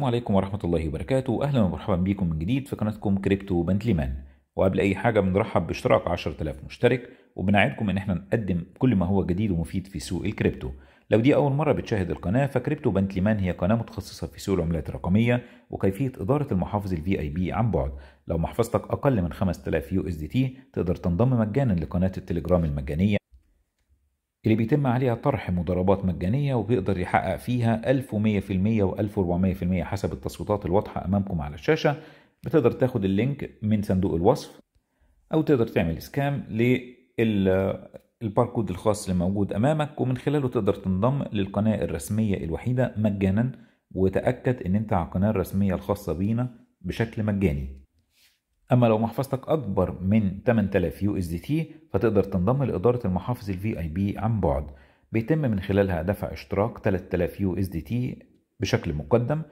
السلام عليكم ورحمة الله وبركاته أهلا ومرحبا بيكم من جديد في قناتكم كريبتو بنتليمان وقبل أي حاجة بنرحب باشتراك 10000 مشترك وبنعدكم إن احنا نقدم كل ما هو جديد ومفيد في سوق الكريبتو لو دي أول مرة بتشاهد القناة فكريبتو بنتليمان هي قناة متخصصة في سوق العملات الرقمية وكيفية إدارة المحافظ الفي أي بي عن بعد لو محفظتك أقل من 5000 يو اس دي تي تقدر تنضم مجانا لقناة التليجرام المجانية اللي بيتم عليها طرح مضاربات مجانية وبيقدر يحقق فيها 1100% و1400% حسب التصويتات الواضحة أمامكم على الشاشة بتقدر تاخد اللينك من صندوق الوصف أو تقدر تعمل سكام للباركود الخاص اللي موجود أمامك ومن خلاله تقدر تنضم للقناة الرسمية الوحيدة مجانا وتأكد إن أنت على القناة الرسمية الخاصة بينا بشكل مجاني اما لو محفظتك اكبر من 8000 يو اس دي تي فتقدر تنضم لاداره المحافظ الفي اي بي عن بعد بيتم من خلالها دفع اشتراك 3000 يو اس دي تي بشكل مقدم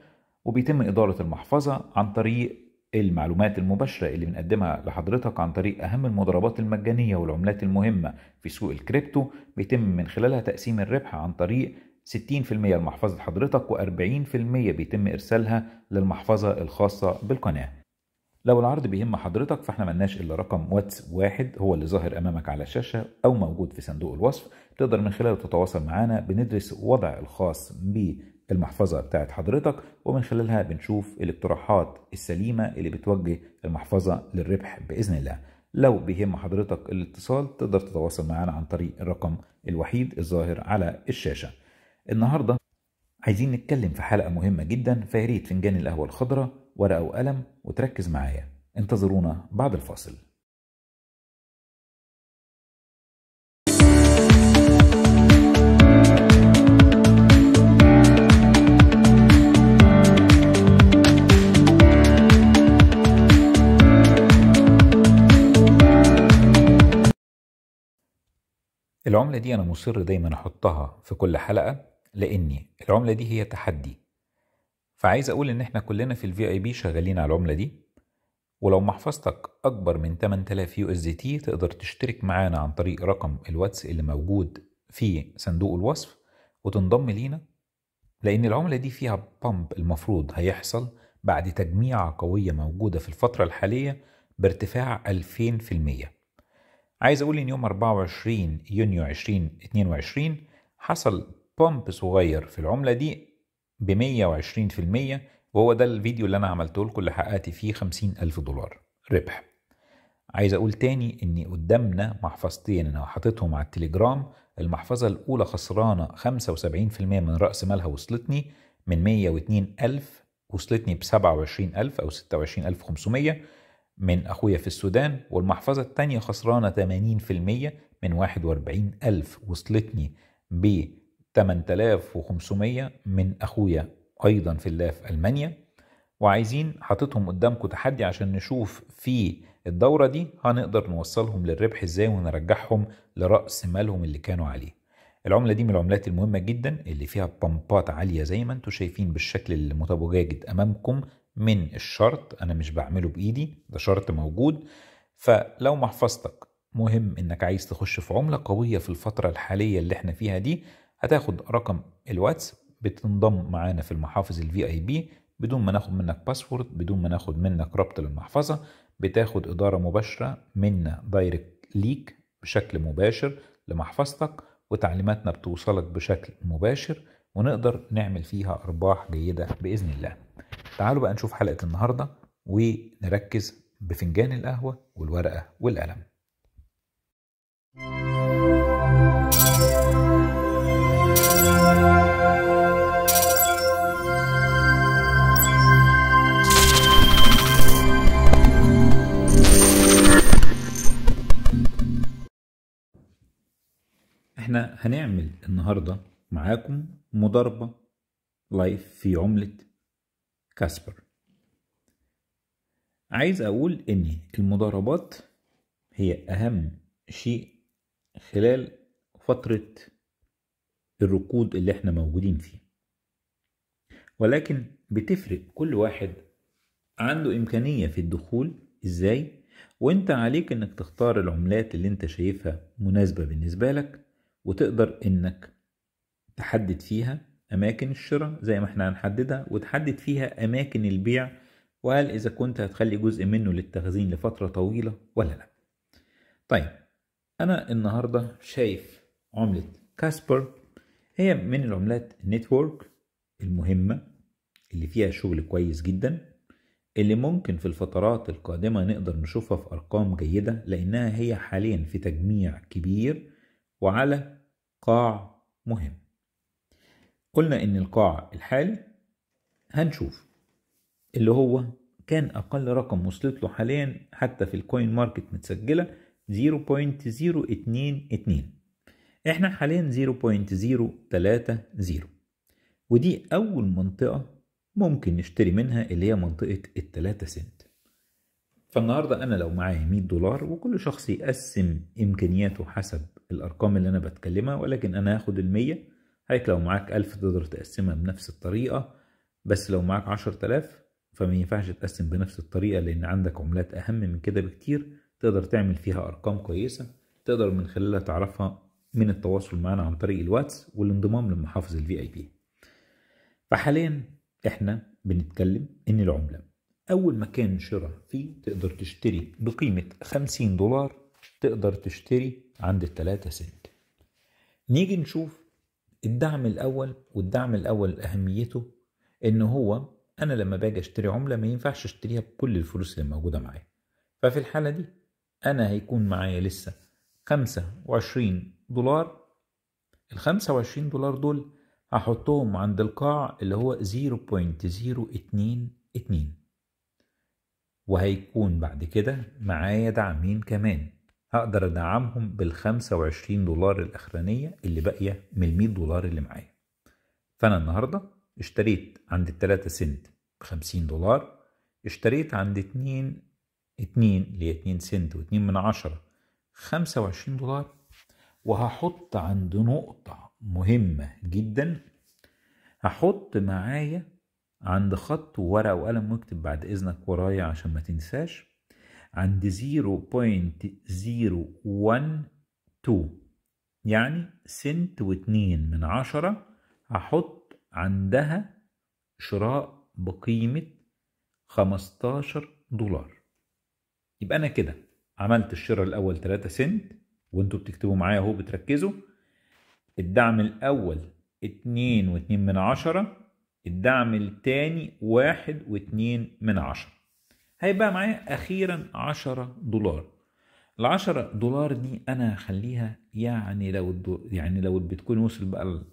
وبيتم اداره المحفظه عن طريق المعلومات المباشرة اللي بنقدمها لحضرتك عن طريق أهم المضاربات المجانية والعملات المهمة في سوق الكريبتو بيتم من خلالها تقسيم الربح عن طريق 60% لمحفظة حضرتك و40% بيتم إرسالها للمحفظة الخاصة بالقناة لو العرض بيهم حضرتك فاحنا ملناش الا رقم واتس واحد هو اللي ظاهر امامك على الشاشه او موجود في صندوق الوصف تقدر من خلاله تتواصل معانا بندرس وضع الخاص بالمحفظه بتاعت حضرتك ومن خلالها بنشوف الاقتراحات السليمه اللي بتوجه المحفظه للربح باذن الله لو بيهم حضرتك الاتصال تقدر تتواصل معانا عن طريق الرقم الوحيد الظاهر على الشاشه النهارده عايزين نتكلم في حلقه مهمه جدا فياريت فنجان القهوه الخضراء ورقة وقلم وتركز معايا انتظرونا بعد الفاصل العملة دي أنا مصر دايما أحطها في كل حلقة لأني العملة دي هي تحدي فعايز اقول ان احنا كلنا في الفي اي بي شغالين على العمله دي ولو محفظتك اكبر من 8000 يو اس دي تي تقدر تشترك معانا عن طريق رقم الواتس اللي موجود في صندوق الوصف وتنضم لينا لان العمله دي فيها بامب المفروض هيحصل بعد تجميعة قوية موجودة في الفترة الحالية بارتفاع 2000% عايز أقول إن يوم 24 يونيو 2022 حصل بامب صغير في العملة دي ب 120% وهو ده الفيديو اللي انا عملته لكم اللي حققت فيه 50 ألف دولار ربح عايز اقول تاني ان قدامنا محفظتين انا حاططهم على التليجرام المحفظة الاولى خسرانة 75% من رأس مالها وصلتني من 102 ألف وصلتني ب 27 ألف أو 26 ألف 500 من أخويا في السودان والمحفظة الثانيه خسرانة 80% من 41 ألف وصلتني ب 8500 من اخويا ايضا في الله في المانيا وعايزين حاططهم قدامكم تحدي عشان نشوف في الدوره دي هنقدر نوصلهم للربح ازاي ونرجعهم لراس مالهم اللي كانوا عليه العمله دي من العملات المهمه جدا اللي فيها بامبات عاليه زي ما انتم شايفين بالشكل المتواجد امامكم من الشرط انا مش بعمله بايدي ده شرط موجود فلو محفظتك مهم انك عايز تخش في عمله قويه في الفتره الحاليه اللي احنا فيها دي هتاخد رقم الواتس بتنضم معانا في المحافظ الفي اي بي بدون ما ناخد منك باسورد بدون ما ناخد منك ربط للمحفظه بتاخد اداره مباشره منا دايركت ليك بشكل مباشر لمحفظتك وتعليماتنا بتوصلك بشكل مباشر ونقدر نعمل فيها ارباح جيده باذن الله تعالوا بقى نشوف حلقه النهارده ونركز بفنجان القهوه والورقه والقلم احنا هنعمل النهاردة معاكم مضاربة لايف في عملة كاسبر عايز اقول ان المضاربات هي اهم شيء خلال فترة الركود اللي احنا موجودين فيه ولكن بتفرق كل واحد عنده امكانية في الدخول ازاي وانت عليك انك تختار العملات اللي انت شايفها مناسبة بالنسبة لك وتقدر انك تحدد فيها اماكن الشراء زي ما احنا هنحددها وتحدد فيها اماكن البيع وهل اذا كنت هتخلي جزء منه للتخزين لفترة طويلة ولا لا طيب انا النهاردة شايف عملة كاسبر هي من العملات نتورك المهمة اللي فيها شغل كويس جدا اللي ممكن في الفترات القادمة نقدر نشوفها في أرقام جيدة لأنها هي حاليا في تجميع كبير وعلى قاع مهم قلنا إن القاع الحالي هنشوف اللي هو كان أقل رقم وصلت له حاليا حتى في الكوين ماركت متسجلة 0.022 احنا حاليا 0.030 ودي أول منطقة ممكن نشتري منها اللي هي منطقة التلاتة سنت فالنهاردة أنا لو معايا 100 دولار وكل شخص يقسم إمكانياته حسب الأرقام اللي أنا بتكلمها ولكن أنا هاخد المية حضرتك لو معاك ألف تقدر تقسمها بنفس الطريقة بس لو معاك عشر تلاف فما ينفعش تقسم بنفس الطريقة لأن عندك عملات أهم من كده بكتير تقدر تعمل فيها أرقام كويسة تقدر من خلالها تعرفها من التواصل معنا عن طريق الواتس والانضمام لمحافظ الفي اي بي فحاليا احنا بنتكلم ان العملة اول مكان شراء فيه تقدر تشتري بقيمة 50 دولار تقدر تشتري عند التلاتة ست نيجي نشوف الدعم الأول والدعم الأول أهميته إن هو أنا لما باجي أشتري عملة ما ينفعش أشتريها بكل الفلوس اللي موجودة معايا ففي الحالة دي أنا هيكون معايا لسه خمسة وعشرين دولار الخمسة وعشرين دولار دول هحطهم عند القاع اللي هو 0.022 وهيكون بعد كده معايا دعمين كمان هقدر أدعمهم بال 25 دولار الأخرانية اللي باقية من ال 100 دولار اللي معايا فأنا النهاردة اشتريت عند 3 سنت ب 50 دولار اشتريت عند اتنين اتنين اللي هي اتنين سنت واتنين من عشرة خمسة وعشرين دولار وهحط عند نقطة مهمة جدا هحط معايا عند خط وورقة وقلم واكتب بعد إذنك ورايا عشان ما تنساش عند 0.012 يعني سنت واتنين من عشرة هحط عندها شراء بقيمة 15 دولار يبقى أنا كده عملت الشراء الأول 3 سنت وانتوا بتكتبوا معايا اهو بتركزوا الدعم الأول 2.2 من عشرة الدعم التاني 1.2 من عشرة هيبقى معايا اخيرا 10 دولار ال 10 دولار دي انا هخليها يعني لو الدو... يعني لو البيتكوين وصل بقى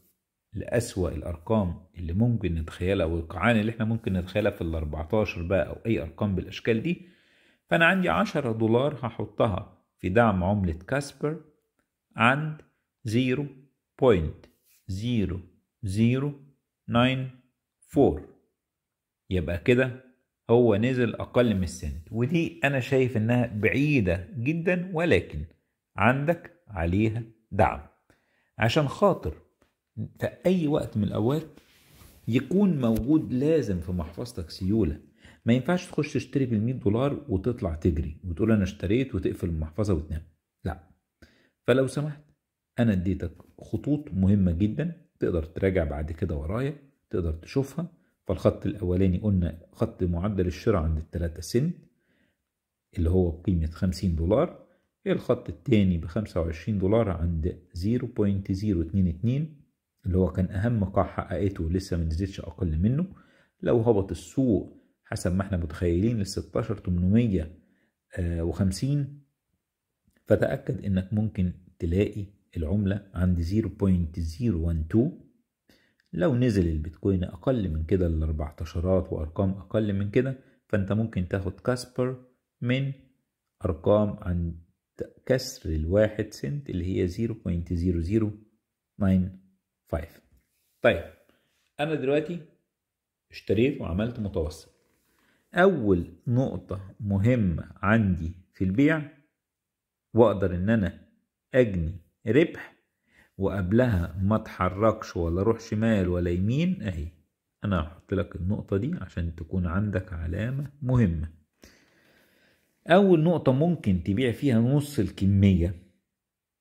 لأسوأ الأرقام اللي ممكن نتخيلها والقعان اللي احنا ممكن نتخيلها في ال 14 بقى أو أي أرقام بالأشكال دي فأنا عندي 10 دولار هحطها في دعم عملة كاسبر عند 0.0094 يبقى كده هو نزل أقل من السند ودي أنا شايف إنها بعيدة جدا ولكن عندك عليها دعم عشان خاطر في أي وقت من الأوقات يكون موجود لازم في محفظتك سيولة ما ينفعش تخش تشتري بال دولار وتطلع تجري وتقول أنا اشتريت وتقفل المحفظة وتنام لا فلو سمحت أنا اديتك خطوط مهمة جدا تقدر تراجع بعد كده ورايا تقدر تشوفها فالخط الأولاني قلنا خط معدل الشراء عند التلاتة سنت اللي هو بقيمة خمسين دولار إيه الخط التاني بخمسة وعشرين دولار عند زيرو بوينت زيرو اتنين اتنين اللي هو كان أهم قاع حققته لسه منزلتش أقل منه لو هبط السوق حسب ما احنا متخيلين لستاشر تمنمية آه، وخمسين فتأكد إنك ممكن تلاقي العملة عند زيرو بوينت زيرو وان تو لو نزل البيتكوين أقل من كده للأربعتاشرات وأرقام أقل من كده فأنت ممكن تاخد كاسبر من أرقام عند كسر الواحد سنت اللي هي 0.0095 طيب أنا دلوقتي اشتريت وعملت متوسط أول نقطة مهمة عندي في البيع وأقدر إن أنا أجني ربح وقبلها ما تحركش ولا روح شمال ولا يمين اهي انا هحط لك النقطة دي عشان تكون عندك علامة مهمة اول نقطة ممكن تبيع فيها نص الكمية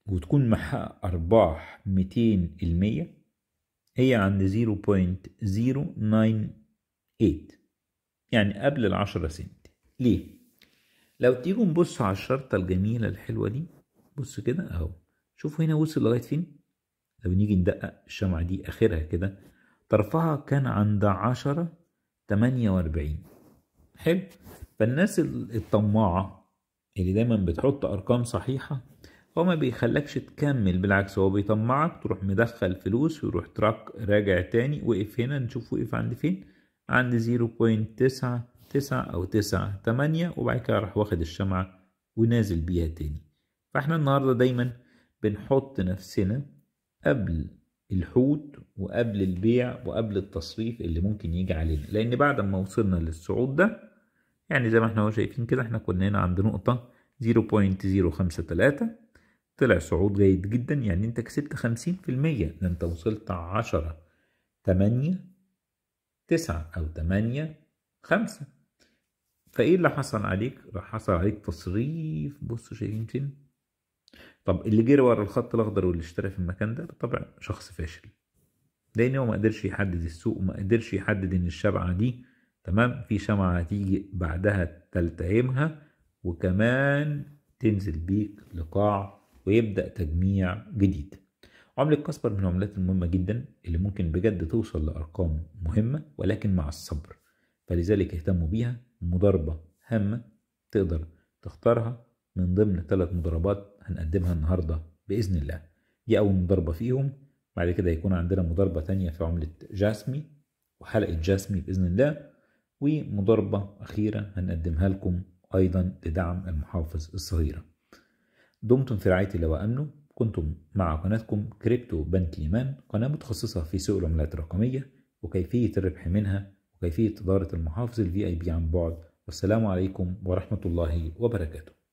وتكون محقق ارباح 200 المية هي عند 0.098 يعني قبل العشرة سنت ليه؟ لو تيجوا نبص على الشرطة الجميلة الحلوة دي بص كده اهو شوفوا هنا وصل لغاية فين لو نيجي ندقق الشمعة دي آخرها كده طرفها كان عند عشرة تمانية وأربعين حلو فالناس الطماعة اللي دايما بتحط أرقام صحيحة هو ما بيخلكش تكمل بالعكس هو بيطمعك تروح مدخل فلوس ويروح تراك راجع تاني وقف هنا نشوف وقف عند فين عند 0.99 تسعة أو تسعة تمانية وبعد كده راح واخد الشمعة ونازل بيها تاني فاحنا النهاردة دايما بنحط نفسنا قبل الحوت وقبل البيع وقبل التصريف اللي ممكن يجي علينا لان بعد ما وصلنا للصعود ده يعني زي ما احنا شايفين كده احنا كنا هنا عند نقطة 0.053 طلع صعود جيد جدا يعني انت كسبت 50% ده انت وصلت 10 8 9 او 8 5 فايه اللي حصل عليك؟ راح حصل عليك تصريف بصوا شايفين فين؟ طب اللي جري ورا الخط الاخضر واللي اشترى في المكان ده بالطبع شخص فاشل لان هو ما قدرش يحدد السوق وما قدرش يحدد ان الشمعه دي تمام في شمعه هتيجي بعدها تلتهمها وكمان تنزل بيك لقاع ويبدا تجميع جديد عملة كاسبر من العملات المهمة جدا اللي ممكن بجد توصل لأرقام مهمة ولكن مع الصبر فلذلك اهتموا بيها مضاربة هامة تقدر تختارها من ضمن ثلاث مضاربات هنقدمها النهاردة بإذن الله دي أول مضاربة فيهم بعد كده هيكون عندنا مضاربة تانية في عملة جاسمي وحلقة جاسمي بإذن الله ومضاربة أخيرة هنقدمها لكم أيضا لدعم المحافظ الصغيرة دمتم في رعاية الله وأمنه كنتم مع قناتكم كريبتو بنك ليمان قناة متخصصة في سوق العملات الرقمية وكيفية الربح منها وكيفية إدارة المحافظ الفي أي بي عن بعد والسلام عليكم ورحمة الله وبركاته